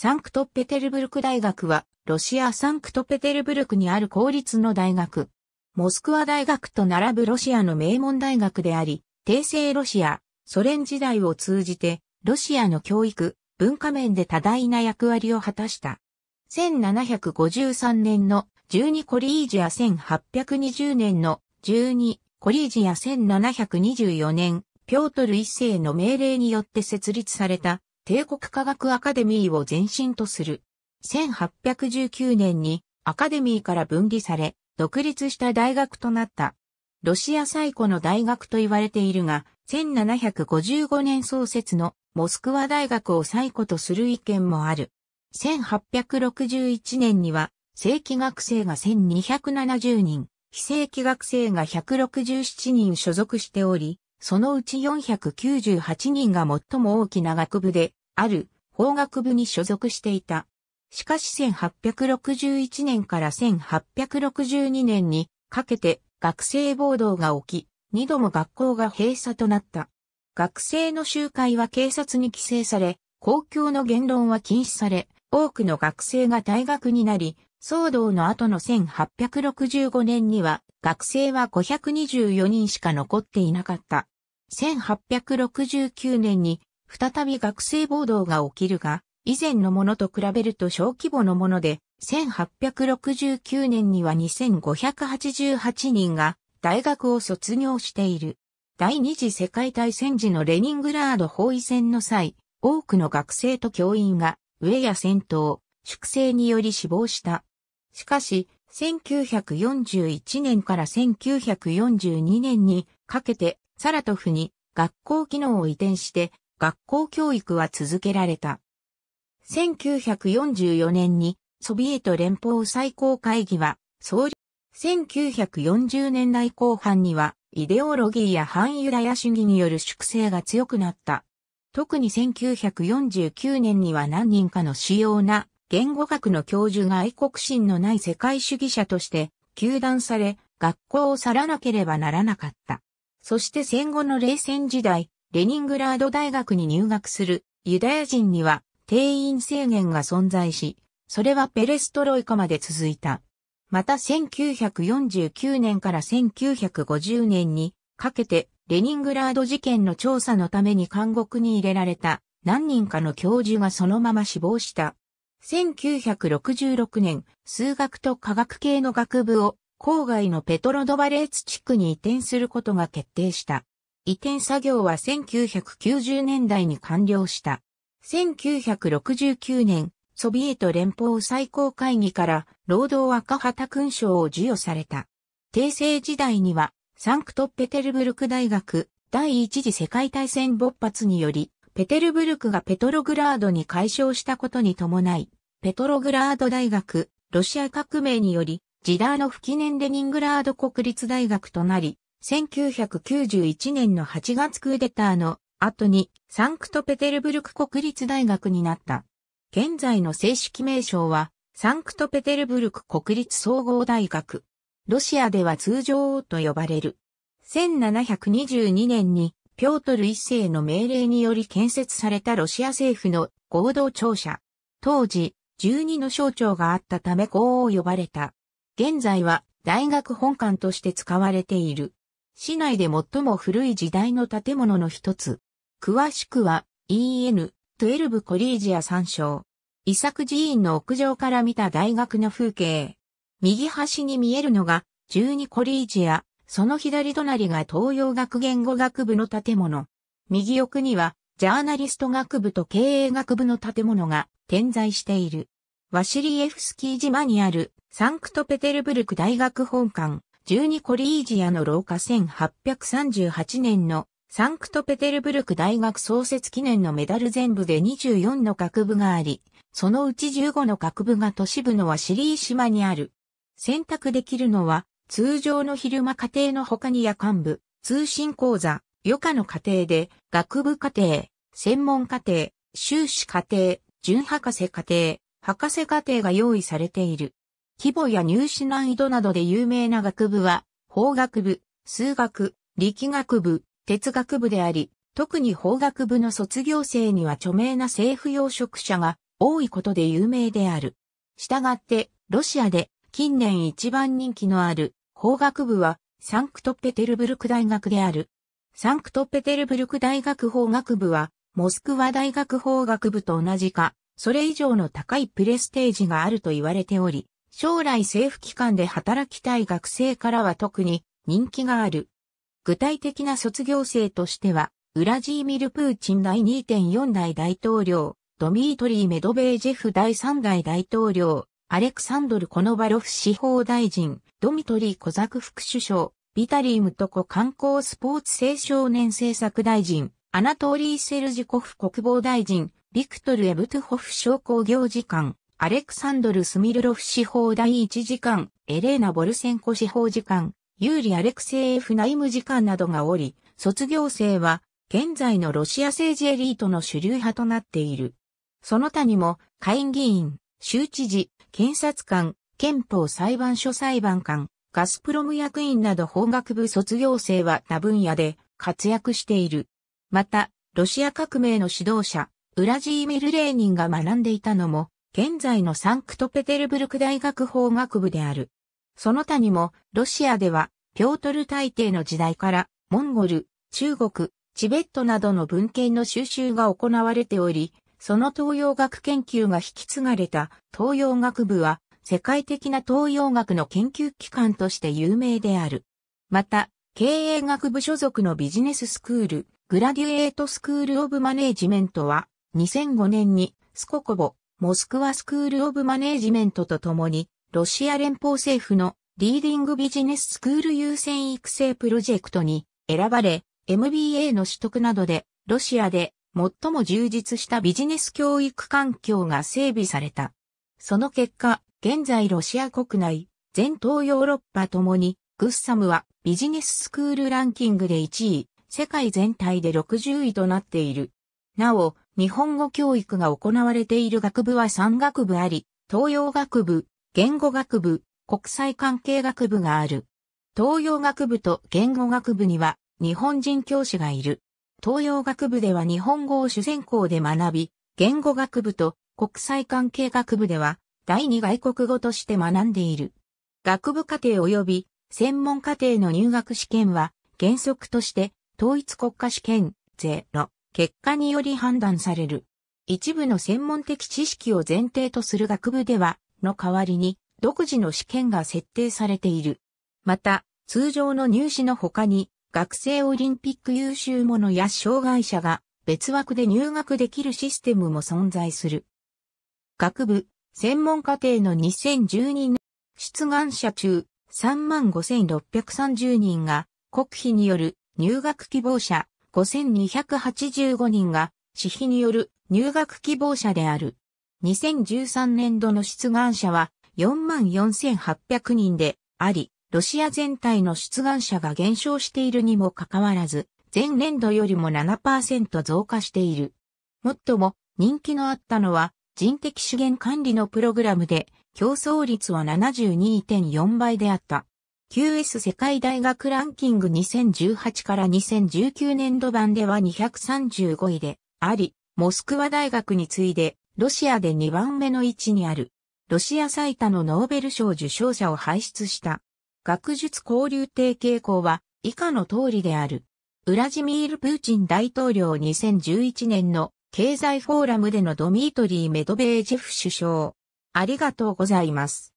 サンクトペテルブルク大学は、ロシアサンクトペテルブルクにある公立の大学。モスクワ大学と並ぶロシアの名門大学であり、帝政ロシア、ソ連時代を通じて、ロシアの教育、文化面で多大な役割を果たした。1753年の12コリージア1820年の12コリージア1724年、ピョートル一世の命令によって設立された帝国科学アカデミーを前身とする。1819年にアカデミーから分離され、独立した大学となった。ロシア最古の大学と言われているが、1755年創設のモスクワ大学を最古とする意見もある。1861年には、正規学生が1270人、非正規学生が167人所属しており、そのうち498人が最も大きな学部で、ある法学部に所属していた。しかし1861年から1862年にかけて学生暴動が起き、二度も学校が閉鎖となった。学生の集会は警察に規制され、公共の言論は禁止され、多くの学生が大学になり、騒動の後の1865年には学生は524人しか残っていなかった。1869年に再び学生暴動が起きるが、以前のものと比べると小規模のもので、1869年には2588人が大学を卒業している。第二次世界大戦時のレニングラード包囲戦の際、多くの学生と教員が、上や戦闘、粛清により死亡した。しかし、1941年から1942年にかけて、サラトフに学校機能を移転して、学校教育は続けられた。1944年にソビエト連邦最高会議は総理、1940年代後半にはイデオロギーや反ユダヤ主義による粛清が強くなった。特に1949年には何人かの主要な言語学の教授が愛国心のない世界主義者として休断され学校を去らなければならなかった。そして戦後の冷戦時代、レニングラード大学に入学するユダヤ人には定員制限が存在し、それはペレストロイカまで続いた。また1949年から1950年にかけてレニングラード事件の調査のために監獄に入れられた何人かの教授がそのまま死亡した。1966年、数学と科学系の学部を郊外のペトロドバレーツ地区に移転することが決定した。移転作業は1990年代に完了した。1969年、ソビエト連邦最高会議から労働赤旗勲章を授与された。帝政時代には、サンクトペテルブルク大学第一次世界大戦勃発により、ペテルブルクがペトログラードに解消したことに伴い、ペトログラード大学、ロシア革命により、ジダーノフ記念レニングラード国立大学となり、1991年の8月クーデターの後にサンクトペテルブルク国立大学になった。現在の正式名称はサンクトペテルブルク国立総合大学。ロシアでは通常と呼ばれる。1722年にピョートル一世の命令により建設されたロシア政府の合同庁舎。当時、12の省庁があったためこう呼ばれた。現在は大学本館として使われている。市内で最も古い時代の建物の一つ。詳しくは EN12 コリージア参照。遺作寺院の屋上から見た大学の風景。右端に見えるのが12コリージア、その左隣が東洋学言語学部の建物。右奥にはジャーナリスト学部と経営学部の建物が点在している。ワシリエフスキー島にあるサンクトペテルブルク大学本館。12コリージアの廊下1838年のサンクトペテルブルク大学創設記念のメダル全部で24の学部があり、そのうち15の学部が都市部のワシリー島にある。選択できるのは、通常の昼間家庭の他に夜間部、通信講座、余暇の家程で、学部課程、専門課程、修士課程、準博士課程、博士課程が用意されている。規模や入試難易度などで有名な学部は、法学部、数学、力学部、哲学部であり、特に法学部の卒業生には著名な政府要職者が多いことで有名である。したがって、ロシアで近年一番人気のある法学部はサンクトペテルブルク大学である。サンクトペテルブルク大学法学部はモスクワ大学法学部と同じか、それ以上の高いプレステージがあると言われており、将来政府機関で働きたい学生からは特に人気がある。具体的な卒業生としては、ウラジーミル・プーチン第2.4代大統領、ドミートリー・メドベージェフ第3代大統領、アレクサンドル・コノバロフ司法大臣、ドミトリー・コザク副首相、ビタリー・ムトコ観光スポーツ青少年政策大臣、アナトーリー・セルジコフ国防大臣、ビクトル・エブトゥホフ商工業次官、アレクサンドル・スミルロフ司法第1次官、エレーナ・ボルセンコ司法次官、ユーリ・アレクセイエフ内務次官などがおり、卒業生は、現在のロシア政治エリートの主流派となっている。その他にも、下院議員、州知事、検察官、憲法裁判所裁判官、ガスプロム役員など法学部卒業生は他分野で活躍している。また、ロシア革命の指導者、ウラジーミル・レーニンが学んでいたのも、現在のサンクトペテルブルク大学法学部である。その他にも、ロシアでは、ピョートル大帝の時代から、モンゴル、中国、チベットなどの文献の収集が行われており、その東洋学研究が引き継がれた東洋学部は、世界的な東洋学の研究機関として有名である。また、経営学部所属のビジネススクール、グラデュエートスクールオブマネージメントは、2005年にスココボモスクワスクール・オブ・マネージメントとともに、ロシア連邦政府のリーディングビジネススクール優先育成プロジェクトに選ばれ、MBA の取得などで、ロシアで最も充実したビジネス教育環境が整備された。その結果、現在ロシア国内、全東ヨーロッパともに、グッサムはビジネススクールランキングで1位、世界全体で60位となっている。なお、日本語教育が行われている学部は3学部あり、東洋学部、言語学部、国際関係学部がある。東洋学部と言語学部には日本人教師がいる。東洋学部では日本語を主専攻で学び、言語学部と国際関係学部では第二外国語として学んでいる。学部課程及び専門課程の入学試験は原則として統一国家試験ゼロ結果により判断される。一部の専門的知識を前提とする学部では、の代わりに、独自の試験が設定されている。また、通常の入試の他に、学生オリンピック優秀者や障害者が別枠で入学できるシステムも存在する。学部、専門課程の2012年、出願者中35,630人が国費による入学希望者5285人が、私費による入学希望者である。2013年度の出願者は44,800人であり、ロシア全体の出願者が減少しているにもかかわらず、前年度よりも7%増加している。もっとも人気のあったのは人的資源管理のプログラムで競争率は72.4倍であった。QS 世界大学ランキング2018から2019年度版では235位であり、モスクワ大学に次いで、ロシアで2番目の位置にある、ロシア最多のノーベル賞受賞者を輩出した。学術交流提携校は以下の通りである。ウラジミール・プーチン大統領2011年の経済フォーラムでのドミートリー・メドベージェフ首相。ありがとうございます。